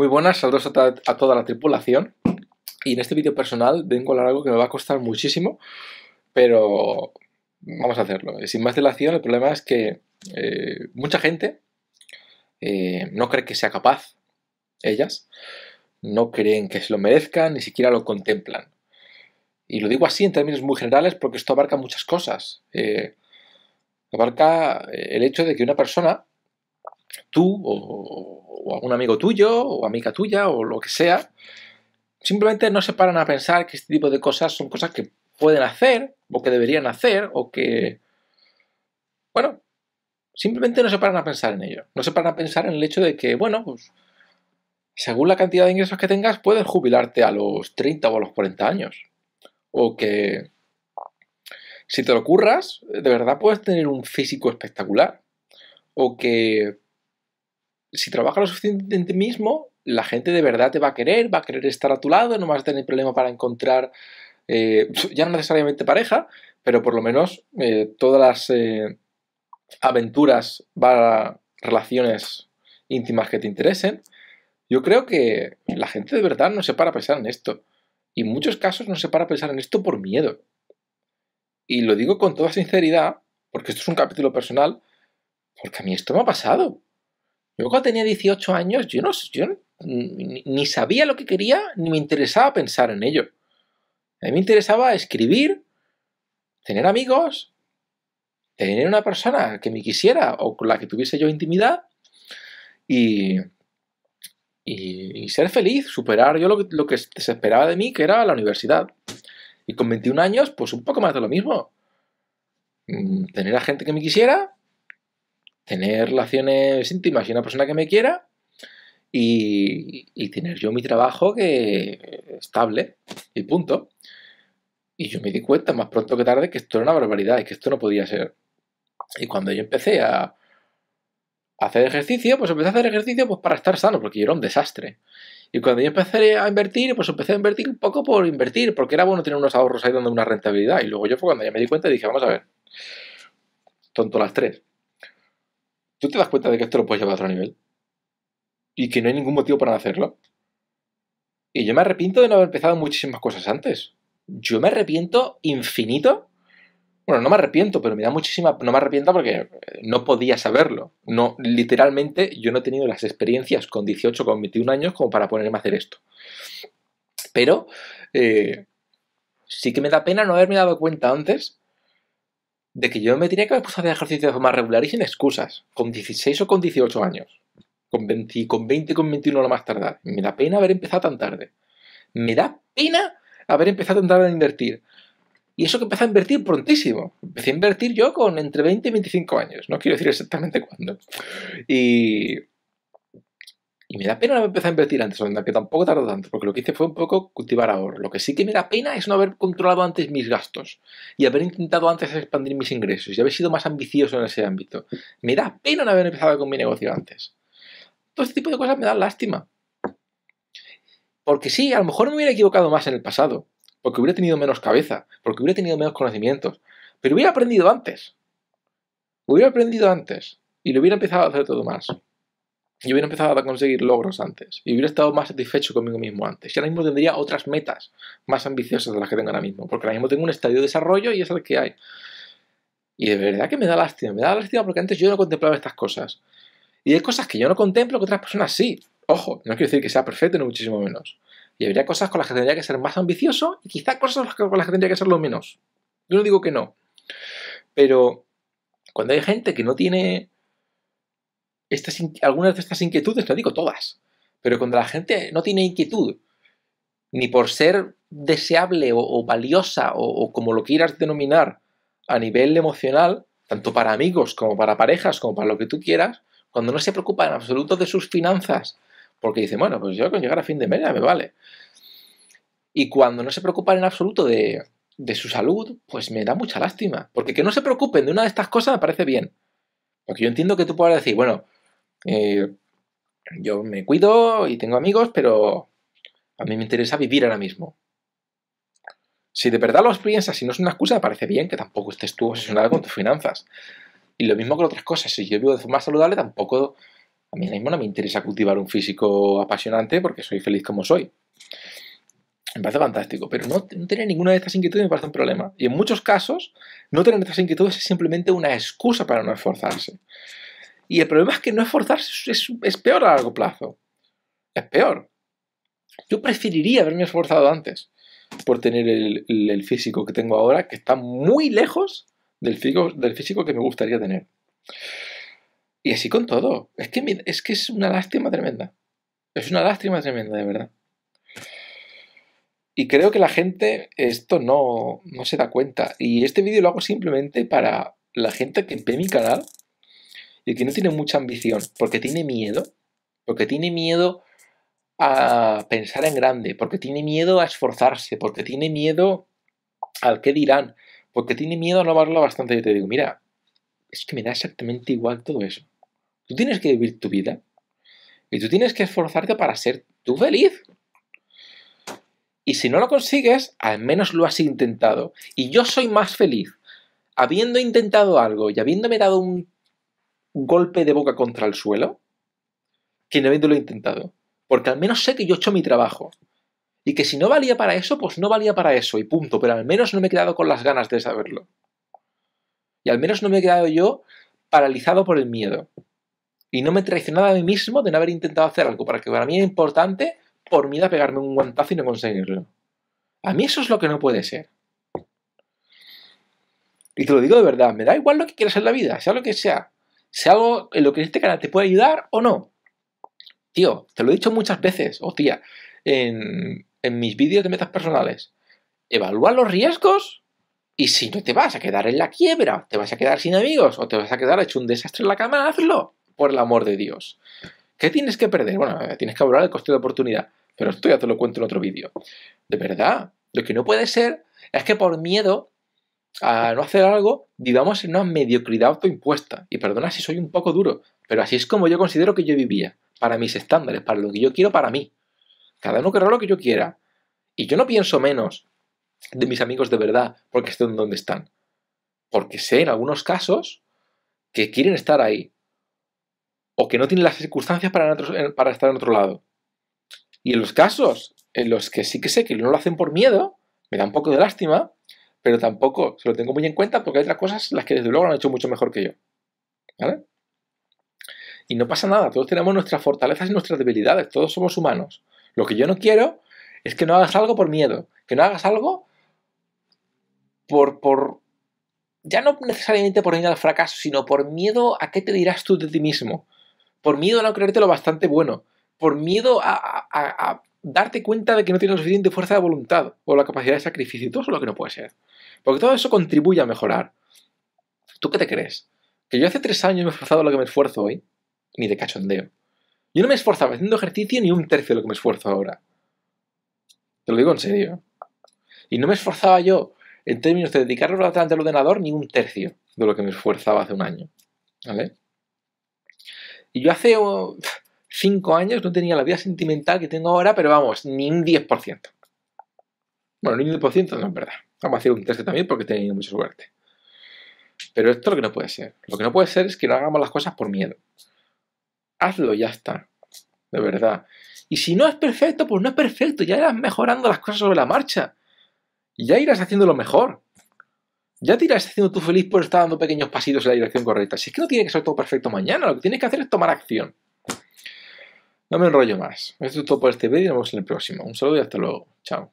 Muy buenas, saludos a, toda la tripulación. Y en este vídeo personal vengo a hablar algo que me va a costar muchísimo, pero vamos a hacerlo. Sin más dilación, el problema es que eh, mucha gente eh, no cree que sea capaz, ellas, no creen que se lo merezcan, ni siquiera lo contemplan. Y lo digo así en términos muy generales porque esto abarca muchas cosas. Eh, abarca el hecho de que una persona tú o, algún amigo tuyo o amiga tuya o lo que sea, simplemente no se paran a pensar que este tipo de cosas son cosas que pueden hacer o que deberían hacer o que... Bueno, simplemente no se paran a pensar en ello. No se paran a pensar en el hecho de que, bueno, pues según la cantidad de ingresos que tengas, puedes jubilarte a los 30 o a los 40 años. O que si te lo curras, de verdad puedes tener un físico espectacular. O que si trabajas lo suficiente en ti mismo, la gente de verdad te va a querer, va a querer estar a tu lado, no vas a tener problema para encontrar, eh, pues, ya no necesariamente pareja, pero por lo menos eh, todas las eh, aventuras, para relaciones íntimas que te interesen. Yo creo que la gente de verdad no se para a pensar en esto. Y en muchos casos no se para a pensar en esto por miedo. Y lo digo con toda sinceridad, porque esto es un capítulo personal, porque a mí esto me ha pasado. Yo cuando tenía 18 años, yo no yo ni sabía lo que quería, ni me interesaba pensar en ello. A mí me interesaba escribir, tener amigos, tener una persona que me quisiera o con la que tuviese yo intimidad y, y, ser feliz, superar yo lo, lo que se esperaba de mí, que era la universidad. Y con 21 años, pues un poco más de lo mismo. Mm, tener a gente que me quisiera, tener relaciones íntimas y una persona que me quiera y, tener yo mi trabajo que estable y punto. Y yo me di cuenta más pronto que tarde que esto era una barbaridad y que esto no podía ser. Y cuando yo empecé a hacer ejercicio, pues empecé a hacer ejercicio pues para estar sano, porque yo era un desastre. Y cuando yo empecé a invertir, pues empecé a invertir un poco por invertir, porque era bueno tener unos ahorros ahí donde una rentabilidad. Y luego yo fue cuando ya me di cuenta y dije, vamos a ver, tonto las tres. ¿Tú te das cuenta de que esto lo puedes llevar a otro nivel? Y que no hay ningún motivo para hacerlo. Y yo me arrepiento de no haber empezado muchísimas cosas antes. Yo me arrepiento infinito. Bueno, no me arrepiento, pero me da muchísima. No me arrepiento porque no podía saberlo. No, literalmente, yo no he tenido las experiencias con 18, con 21 años como para ponerme a hacer esto. Pero eh, sí que me da pena no haberme dado cuenta antes de que yo me tenía que haber puesto a hacer ejercicio de forma regular y sin excusas, con 16 o con 18 años, con 20, con 20, con 21 lo más tardar. Me da pena haber empezado tan tarde. Me da pena haber empezado tan tarde a invertir. Y eso que empecé a invertir prontísimo. Empecé a invertir yo con entre 20 y 25 años. No quiero decir exactamente cuándo. Y y me da pena no haber empezado a invertir antes, que tampoco tardó tanto, porque lo que hice fue un poco cultivar ahorro. Lo que sí que me da pena es no haber controlado antes mis gastos y haber intentado antes expandir mis ingresos y haber sido más ambicioso en ese ámbito. Me da pena no haber empezado con mi negocio antes. Todo este tipo de cosas me dan lástima. Porque sí, a lo mejor me hubiera equivocado más en el pasado, porque hubiera tenido menos cabeza, porque hubiera tenido menos conocimientos, pero hubiera aprendido antes. Hubiera aprendido antes y lo hubiera empezado a hacer todo más yo hubiera empezado a conseguir logros antes y hubiera estado más satisfecho conmigo mismo antes. Y ahora mismo tendría otras metas más ambiciosas de las que tengo ahora mismo, porque ahora mismo tengo un estadio de desarrollo y es el que hay. Y de verdad que me da lástima, me da lástima porque antes yo no contemplaba estas cosas. Y hay cosas que yo no contemplo que otras personas sí. Ojo, no quiero decir que sea perfecto, ni muchísimo menos. Y habría cosas con las que tendría que ser más ambicioso y quizá cosas con las que tendría que ser lo menos. Yo no digo que no. Pero cuando hay gente que no tiene algunas de estas inquietudes, lo digo todas, pero cuando la gente no tiene inquietud, ni por ser deseable o, valiosa o, como lo quieras denominar a nivel emocional, tanto para amigos como para parejas, como para lo que tú quieras, cuando no se preocupa en absoluto de sus finanzas, porque dice, bueno, pues yo con llegar a fin de mes me vale. Y cuando no se preocupa en absoluto de, de su salud, pues me da mucha lástima. Porque que no se preocupen de una de estas cosas me parece bien. Porque yo entiendo que tú puedas decir, bueno, eh, yo me cuido y tengo amigos, pero a mí me interesa vivir ahora mismo. Si de verdad lo piensas y no es una excusa, me parece bien que tampoco estés tú obsesionado con tus finanzas. Y lo mismo con otras cosas. Si yo vivo de forma saludable, tampoco a mí mismo no me interesa cultivar un físico apasionante porque soy feliz como soy. Me parece fantástico, pero no, no tener ninguna de estas inquietudes me parece un problema. Y en muchos casos, no tener estas inquietudes es simplemente una excusa para no esforzarse. Y el problema es que no esforzarse es, peor a largo plazo. Es peor. Yo preferiría haberme esforzado antes por tener el, físico que tengo ahora, que está muy lejos del físico, del físico que me gustaría tener. Y así con todo. Es que, es que es una lástima tremenda. Es una lástima tremenda, de verdad. Y creo que la gente esto no, no se da cuenta. Y este vídeo lo hago simplemente para la gente que ve mi canal y el que no tiene mucha ambición porque tiene miedo, porque tiene miedo a pensar en grande, porque tiene miedo a esforzarse, porque tiene miedo al que dirán, porque tiene miedo a no verlo bastante. Yo te digo, mira, es que me da exactamente igual todo eso. Tú tienes que vivir tu vida y tú tienes que esforzarte para ser tú feliz. Y si no lo consigues, al menos lo has intentado. Y yo soy más feliz habiendo intentado algo y habiéndome dado un golpe de boca contra el suelo que no habiéndolo intentado. Porque al menos sé que yo he hecho mi trabajo. Y que si no valía para eso, pues no valía para eso y punto. Pero al menos no me he quedado con las ganas de saberlo. Y al menos no me he quedado yo paralizado por el miedo. Y no me he traicionado a mí mismo de no haber intentado hacer algo para que para mí era importante por miedo a pegarme un guantazo y no conseguirlo. A mí eso es lo que no puede ser. Y te lo digo de verdad, me da igual lo que quieras en la vida, sea lo que sea si algo en lo que este canal te puede ayudar o no. Tío, te lo he dicho muchas veces, o tía, en, en mis vídeos de metas personales. Evalúa los riesgos y si no te vas a quedar en la quiebra, te vas a quedar sin amigos o te vas a quedar hecho un desastre en la cama, hazlo, por el amor de Dios. ¿Qué tienes que perder? Bueno, eh, tienes que valorar el coste de oportunidad, pero esto ya te lo cuento en otro vídeo. De verdad, lo que no puede ser es que por miedo a no hacer algo, digamos, en una mediocridad autoimpuesta. Y perdona si soy un poco duro, pero así es como yo considero que yo vivía, para mis estándares, para lo que yo quiero para mí. Cada uno querrá lo que yo quiera. Y yo no pienso menos de mis amigos de verdad porque estén donde están. Porque sé en algunos casos que quieren estar ahí. O que no tienen las circunstancias para, para estar en otro lado. Y en los casos en los que sí que sé que no lo hacen por miedo, me da un poco de lástima, pero tampoco se lo tengo muy en cuenta porque hay otras cosas las que desde luego han hecho mucho mejor que yo. ¿Vale? Y no pasa nada, todos tenemos nuestras fortalezas y nuestras debilidades, todos somos humanos. Lo que yo no quiero es que no hagas algo por miedo, que no hagas algo por, por ya no necesariamente por miedo al fracaso, sino por miedo a qué te dirás tú de ti mismo, por miedo a no creértelo bastante bueno, por miedo a darte cuenta de que no tienes la suficiente fuerza de voluntad o la capacidad de sacrificio todo eso lo que no puede ser. Porque todo eso contribuye a mejorar. ¿Tú qué te crees? Que yo hace tres años me he esforzado lo que me esfuerzo hoy, ni de cachondeo. Yo no me esforzaba haciendo ejercicio ni un tercio de lo que me esfuerzo ahora. Te lo digo en serio. Y no me esforzaba yo, en términos de dedicarlo bastante del ordenador, ni un tercio de lo que me esforzaba hace un año. ¿Vale? Y yo hace. Oh, 5 años no tenía la vida sentimental que tengo ahora, pero vamos, ni un 10%. Bueno, ni un 10% no es verdad. Vamos a hacer un test también porque he tenido mucha suerte. Pero esto lo que no puede ser. Lo que no puede ser es que no hagamos las cosas por miedo. Hazlo ya está. De verdad. Y si no es perfecto, pues no es perfecto. Ya irás mejorando las cosas sobre la marcha. Ya irás haciendo lo mejor. Ya te irás haciendo tú feliz por estar dando pequeños pasitos en la dirección correcta. Si es que no tiene que ser todo perfecto mañana, lo que tienes que hacer es tomar acción. No me enrollo más. Esto es todo por este vídeo y nos vemos en el próximo. Un saludo y hasta luego. Chao.